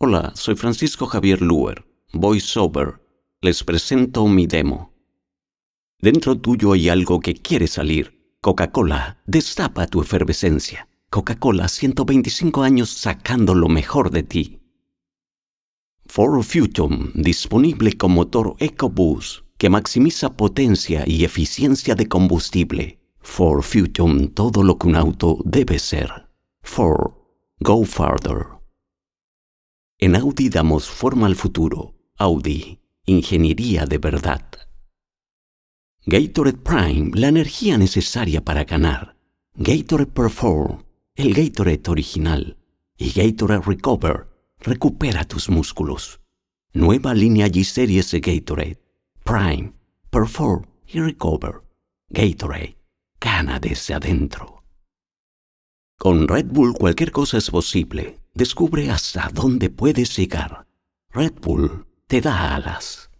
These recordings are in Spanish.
Hola, soy Francisco Javier Luer, VoiceOver. Les presento mi demo. Dentro tuyo hay algo que quiere salir. Coca-Cola, destapa tu efervescencia. Coca-Cola, 125 años sacando lo mejor de ti. For Future, disponible con motor EcoBoost, que maximiza potencia y eficiencia de combustible. For Future, todo lo que un auto debe ser. for go farther. En Audi damos forma al futuro. Audi, ingeniería de verdad. Gatorade Prime, la energía necesaria para ganar. Gatorade Perform, el Gatorade original. Y Gatorade Recover, recupera tus músculos. Nueva línea G Series de Gatorade. Prime, Perform y Recover. Gatorade, gana desde adentro. Con Red Bull cualquier cosa es posible. Descubre hasta dónde puedes llegar. Red Bull te da alas.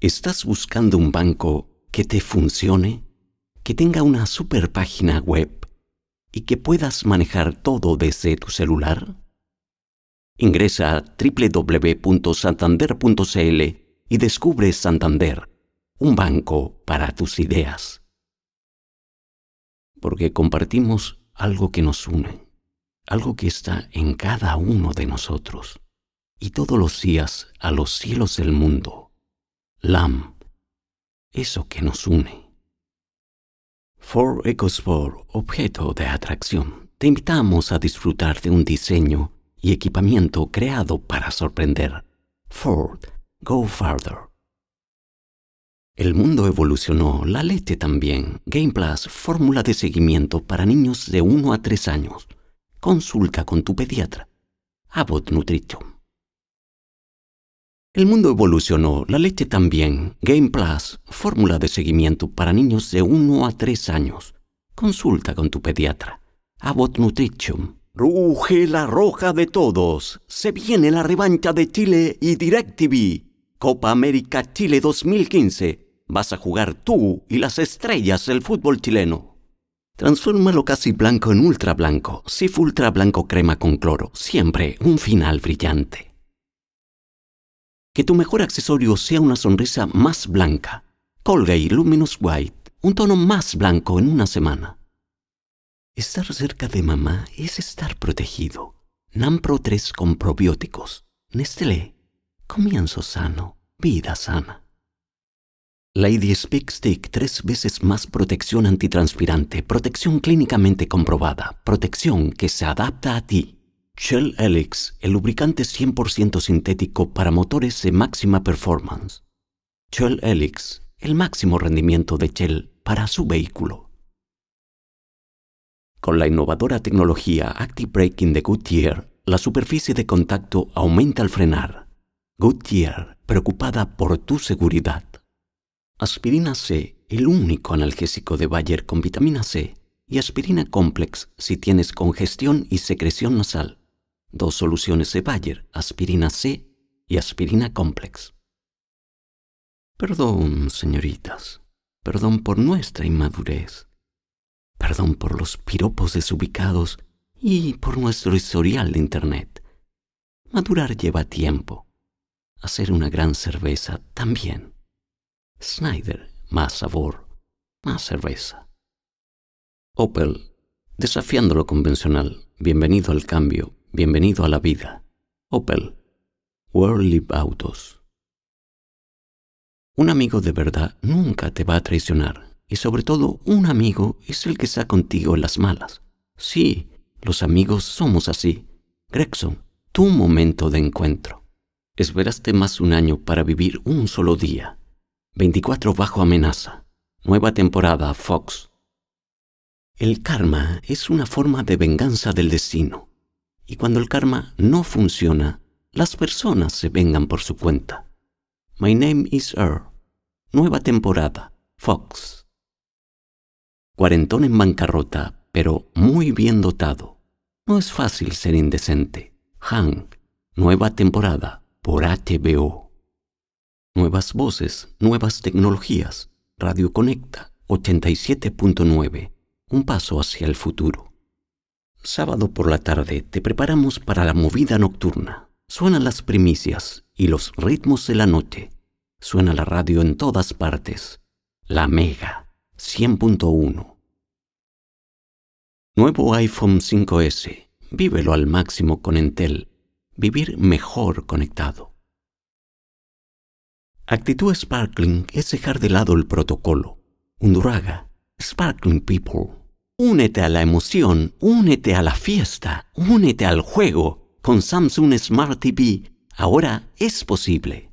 ¿Estás buscando un banco que te funcione? ¿Que tenga una super página web? ¿Y que puedas manejar todo desde tu celular? Ingresa a www.santander.cl y descubre Santander, un banco para tus ideas. Porque compartimos algo que nos une algo que está en cada uno de nosotros, y todos los días a los cielos del mundo. Lam, eso que nos une. Ford Ecosport, objeto de atracción, te invitamos a disfrutar de un diseño y equipamiento creado para sorprender. Ford, go farther. El mundo evolucionó, la leche también. Game Plus, fórmula de seguimiento para niños de 1 a 3 años consulta con tu pediatra. Abot Nutrition. El mundo evolucionó, la leche también. Game Plus, fórmula de seguimiento para niños de 1 a 3 años. Consulta con tu pediatra. Abot Nutrition. Ruge la roja de todos. Se viene la revancha de Chile y DirecTV. Copa América Chile 2015. Vas a jugar tú y las estrellas del fútbol chileno. Transfórmalo casi blanco en ultra blanco, Sif Ultra Blanco Crema con cloro, siempre un final brillante. Que tu mejor accesorio sea una sonrisa más blanca. y Luminous White, un tono más blanco en una semana. Estar cerca de mamá es estar protegido. Nampro 3 con probióticos. Nestlé. Comienzo sano. Vida sana. Lady Speak Stick tres veces más protección antitranspirante, protección clínicamente comprobada, protección que se adapta a ti. Shell Helix, el lubricante 100% sintético para motores de máxima performance. Shell Helix, el máximo rendimiento de Shell para su vehículo. Con la innovadora tecnología Active Braking de Goodyear, la superficie de contacto aumenta al frenar. Goodyear, preocupada por tu seguridad. Aspirina C, el único analgésico de Bayer con vitamina C, y aspirina complex si tienes congestión y secreción nasal. Dos soluciones de Bayer, aspirina C y aspirina complex. Perdón, señoritas. Perdón por nuestra inmadurez. Perdón por los piropos desubicados y por nuestro historial de Internet. Madurar lleva tiempo. Hacer una gran cerveza también. Snyder, más sabor, más cerveza. Opel, desafiando lo convencional, bienvenido al cambio, bienvenido a la vida. Opel, World Autos. Un amigo de verdad nunca te va a traicionar, y sobre todo un amigo es el que está contigo en las malas. Sí, los amigos somos así. Gregson, tu momento de encuentro. Esperaste más un año para vivir un solo día. 24 bajo amenaza. Nueva temporada, Fox. El karma es una forma de venganza del destino. Y cuando el karma no funciona, las personas se vengan por su cuenta. My name is Earl. Nueva temporada, Fox. Cuarentón en bancarrota, pero muy bien dotado. No es fácil ser indecente. Hang. Nueva temporada por HBO nuevas voces, nuevas tecnologías. Radio Conecta 87.9. Un paso hacia el futuro. Sábado por la tarde te preparamos para la movida nocturna. Suenan las primicias y los ritmos de la noche. Suena la radio en todas partes. La Mega 100.1. Nuevo iPhone 5S. Vívelo al máximo con Entel. Vivir mejor conectado. Actitud Sparkling es dejar de lado el protocolo. Unduraga, Sparkling People. Únete a la emoción, únete a la fiesta, únete al juego. Con Samsung Smart TV, ahora es posible.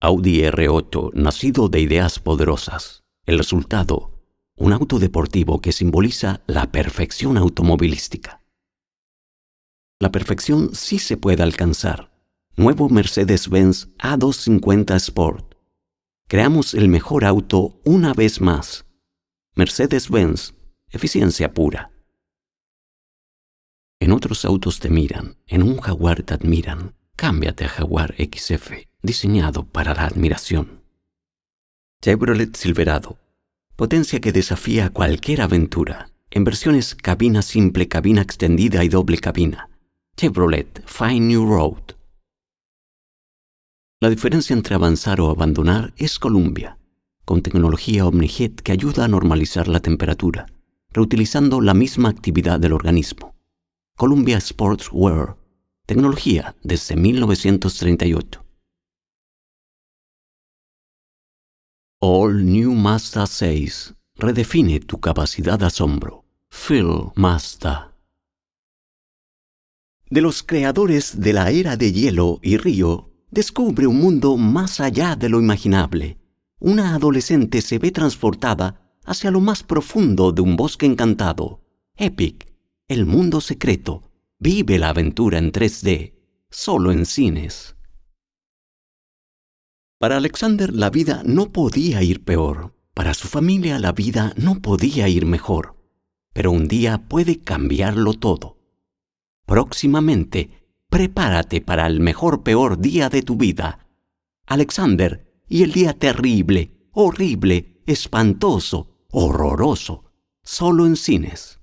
Audi R8, nacido de ideas poderosas. El resultado, un auto deportivo que simboliza la perfección automovilística. La perfección sí se puede alcanzar nuevo Mercedes-Benz A250 Sport. Creamos el mejor auto una vez más. Mercedes-Benz, eficiencia pura. En otros autos te miran, en un jaguar te admiran. Cámbiate a Jaguar XF, diseñado para la admiración. Chevrolet Silverado, potencia que desafía cualquier aventura. En versiones cabina simple, cabina extendida y doble cabina. Chevrolet Find New Road. La diferencia entre avanzar o abandonar es Columbia, con tecnología omnijet que ayuda a normalizar la temperatura, reutilizando la misma actividad del organismo. Columbia Sportswear, tecnología desde 1938. All New Mazda 6 redefine tu capacidad de asombro. Phil Mazda. De los creadores de la era de hielo y río, descubre un mundo más allá de lo imaginable. Una adolescente se ve transportada hacia lo más profundo de un bosque encantado. Epic, el mundo secreto, vive la aventura en 3D, solo en cines. Para Alexander la vida no podía ir peor, para su familia la vida no podía ir mejor, pero un día puede cambiarlo todo. Próximamente, prepárate para el mejor peor día de tu vida. Alexander, y el día terrible, horrible, espantoso, horroroso, solo en cines.